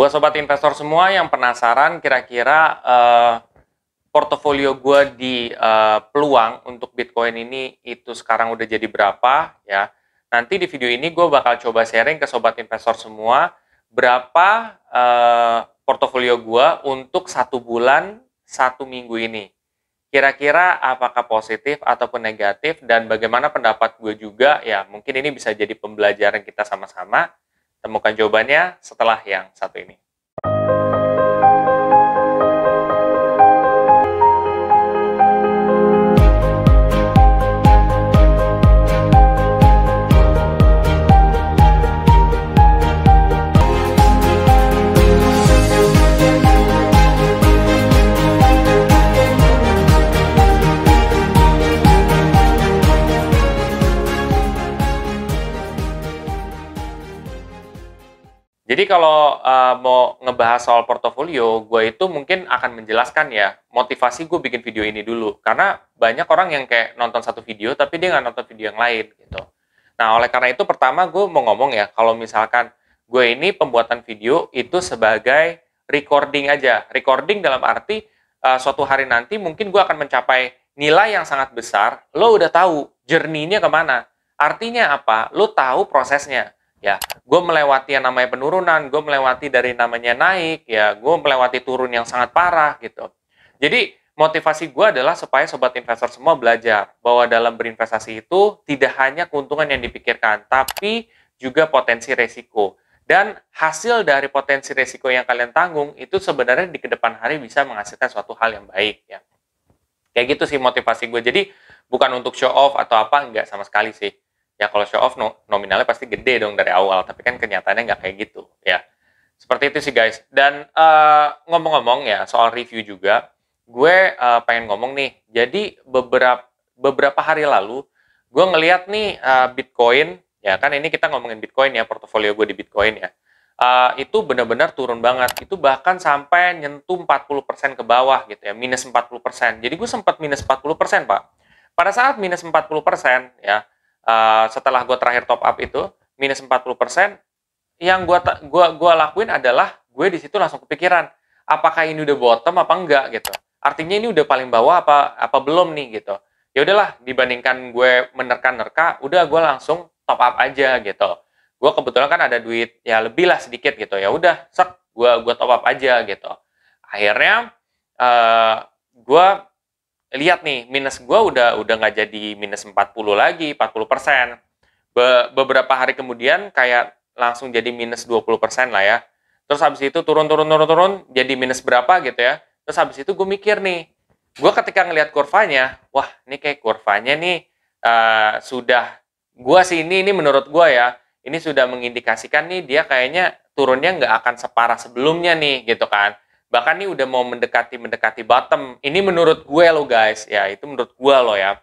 Buat sobat investor semua yang penasaran kira-kira uh, portofolio gue di uh, peluang untuk Bitcoin ini itu sekarang udah jadi berapa ya. Nanti di video ini gue bakal coba sharing ke sobat investor semua berapa uh, portofolio gue untuk satu bulan satu minggu ini. Kira-kira apakah positif ataupun negatif dan bagaimana pendapat gue juga ya mungkin ini bisa jadi pembelajaran kita sama-sama Temukan jawabannya setelah yang satu ini. Jadi kalau uh, mau ngebahas soal portofolio, gue itu mungkin akan menjelaskan ya motivasi gue bikin video ini dulu. Karena banyak orang yang kayak nonton satu video tapi dia nggak nonton video yang lain gitu. Nah oleh karena itu pertama gue mau ngomong ya kalau misalkan gue ini pembuatan video itu sebagai recording aja. Recording dalam arti uh, suatu hari nanti mungkin gue akan mencapai nilai yang sangat besar. Lo udah tahu jernihnya kemana. Artinya apa? Lo tahu prosesnya ya gue melewati yang namanya penurunan gue melewati dari namanya naik ya gue melewati turun yang sangat parah gitu jadi motivasi gue adalah supaya sobat investor semua belajar bahwa dalam berinvestasi itu tidak hanya keuntungan yang dipikirkan tapi juga potensi resiko dan hasil dari potensi resiko yang kalian tanggung itu sebenarnya di kedepan hari bisa menghasilkan suatu hal yang baik ya kayak gitu sih motivasi gue jadi bukan untuk show off atau apa enggak sama sekali sih ya kalau show off no, nominalnya pasti gede dong dari awal tapi kan kenyataannya nggak kayak gitu ya seperti itu sih guys dan eh, ngomong-ngomong uh, ya soal review juga gue uh, pengen ngomong nih jadi beberapa beberapa hari lalu gue ngeliat nih uh, bitcoin ya kan ini kita ngomongin bitcoin ya portofolio gue di bitcoin ya uh, itu benar-benar turun banget itu bahkan sampai nyentuh 40% ke bawah gitu ya minus 40% jadi gue sempat minus 40% pak pada saat minus 40% ya Eh, setelah gue terakhir top up itu minus 40%, yang gue gua, gua lakuin adalah gue di situ langsung kepikiran, apakah ini udah bottom apa enggak gitu. Artinya ini udah paling bawah apa apa belum nih gitu. Ya udahlah dibandingkan gue menerka-nerka, udah gue langsung top up aja gitu. Gue kebetulan kan ada duit ya lebih lah sedikit gitu. Ya udah, sek gue gue top up aja gitu. Akhirnya uh, eh, gue lihat nih minus gue udah udah nggak jadi minus 40 lagi 40 persen Be beberapa hari kemudian kayak langsung jadi minus 20 persen lah ya terus habis itu turun turun turun turun jadi minus berapa gitu ya terus habis itu gue mikir nih gue ketika ngelihat kurvanya wah ini kayak kurvanya nih uh, sudah gue sih ini ini menurut gue ya ini sudah mengindikasikan nih dia kayaknya turunnya nggak akan separah sebelumnya nih gitu kan bahkan nih udah mau mendekati mendekati bottom ini menurut gue lo guys ya itu menurut gue lo ya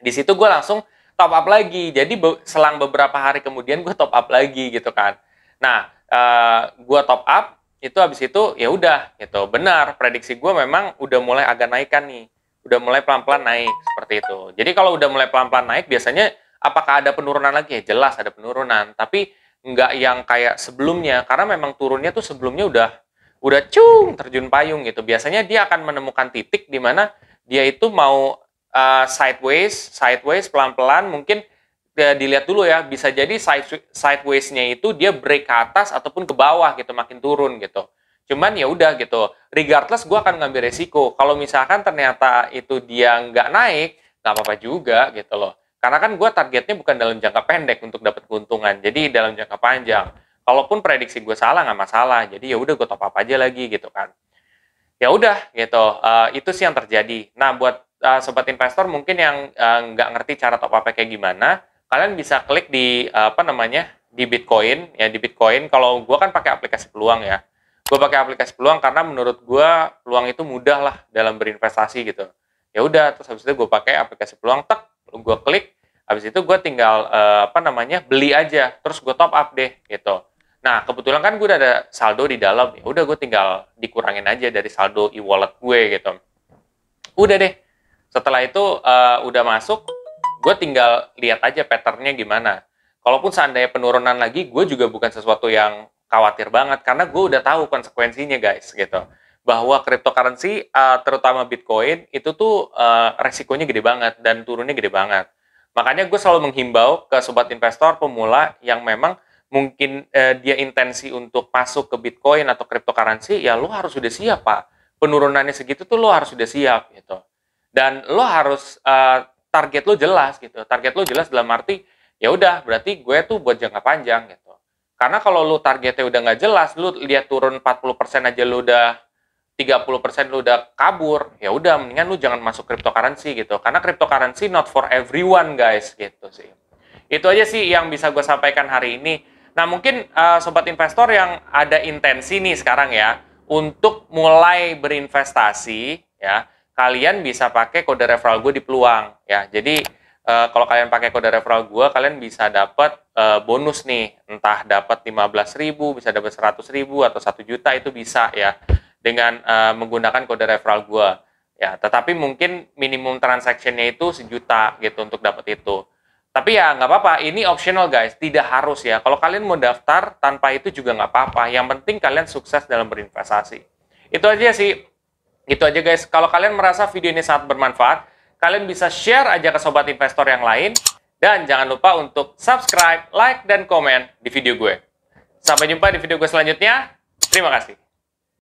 di situ gue langsung top up lagi jadi selang beberapa hari kemudian gue top up lagi gitu kan nah eh, gue top up itu habis itu ya udah gitu benar prediksi gue memang udah mulai agak naikkan nih udah mulai pelan-pelan naik seperti itu jadi kalau udah mulai pelan-pelan naik biasanya apakah ada penurunan lagi ya jelas ada penurunan tapi nggak yang kayak sebelumnya karena memang turunnya tuh sebelumnya udah udah cung terjun payung gitu. Biasanya dia akan menemukan titik di mana dia itu mau uh, sideways, sideways pelan-pelan mungkin ya, dilihat dulu ya, bisa jadi side, sideways-nya itu dia break ke atas ataupun ke bawah gitu, makin turun gitu. Cuman ya udah gitu, regardless gue akan ngambil resiko. Kalau misalkan ternyata itu dia nggak naik, nggak apa-apa juga gitu loh. Karena kan gue targetnya bukan dalam jangka pendek untuk dapat keuntungan, jadi dalam jangka panjang kalaupun prediksi gue salah nggak masalah jadi ya udah gue top up aja lagi gitu kan ya udah gitu uh, itu sih yang terjadi nah buat uh, sobat investor mungkin yang eh, nggak uh, ngerti cara top up kayak gimana kalian bisa klik di uh, apa namanya di Bitcoin ya di Bitcoin kalau gue kan pakai aplikasi peluang ya gue pakai aplikasi peluang karena menurut gue peluang itu mudah lah dalam berinvestasi gitu ya udah terus habis itu gue pakai aplikasi peluang tek gue klik habis itu gue tinggal uh, apa namanya beli aja terus gue top up deh gitu Nah, kebetulan kan gue udah ada saldo di dalam. Ya udah gue tinggal dikurangin aja dari saldo e-wallet gue gitu. Udah deh. Setelah itu uh, udah masuk, gue tinggal lihat aja patternnya gimana. Kalaupun seandainya penurunan lagi, gue juga bukan sesuatu yang khawatir banget karena gue udah tahu konsekuensinya guys gitu. Bahwa cryptocurrency, uh, terutama Bitcoin, itu tuh uh, resikonya gede banget dan turunnya gede banget. Makanya gue selalu menghimbau ke sobat investor pemula yang memang mungkin eh, dia intensi untuk masuk ke Bitcoin atau cryptocurrency, ya lo harus sudah siap pak. Penurunannya segitu tuh lo harus sudah siap gitu. Dan lo harus eh, target lo jelas gitu. Target lo jelas dalam arti ya udah berarti gue tuh buat jangka panjang gitu. Karena kalau lo targetnya udah nggak jelas, lo lihat turun 40% aja lo udah 30% lu udah kabur, ya udah mendingan lu jangan masuk cryptocurrency gitu. Karena cryptocurrency not for everyone guys gitu sih. Itu aja sih yang bisa gue sampaikan hari ini. Nah, mungkin uh, sobat investor yang ada intensi nih sekarang ya untuk mulai berinvestasi ya, kalian bisa pakai kode referral gue di peluang ya. Jadi uh, kalau kalian pakai kode referral gue, kalian bisa dapat uh, eh, bonus nih, entah dapat ribu bisa dapat ribu atau satu juta itu bisa ya dengan uh, menggunakan kode referral gue. Ya, tetapi mungkin minimum transaksinya itu sejuta gitu untuk dapat itu. Tapi ya nggak apa-apa, ini optional guys, tidak harus ya. Kalau kalian mau daftar tanpa itu juga nggak apa-apa. Yang penting kalian sukses dalam berinvestasi. Itu aja sih. Itu aja guys. Kalau kalian merasa video ini sangat bermanfaat, kalian bisa share aja ke sobat investor yang lain. Dan jangan lupa untuk subscribe, like, dan komen di video gue. Sampai jumpa di video gue selanjutnya. Terima kasih.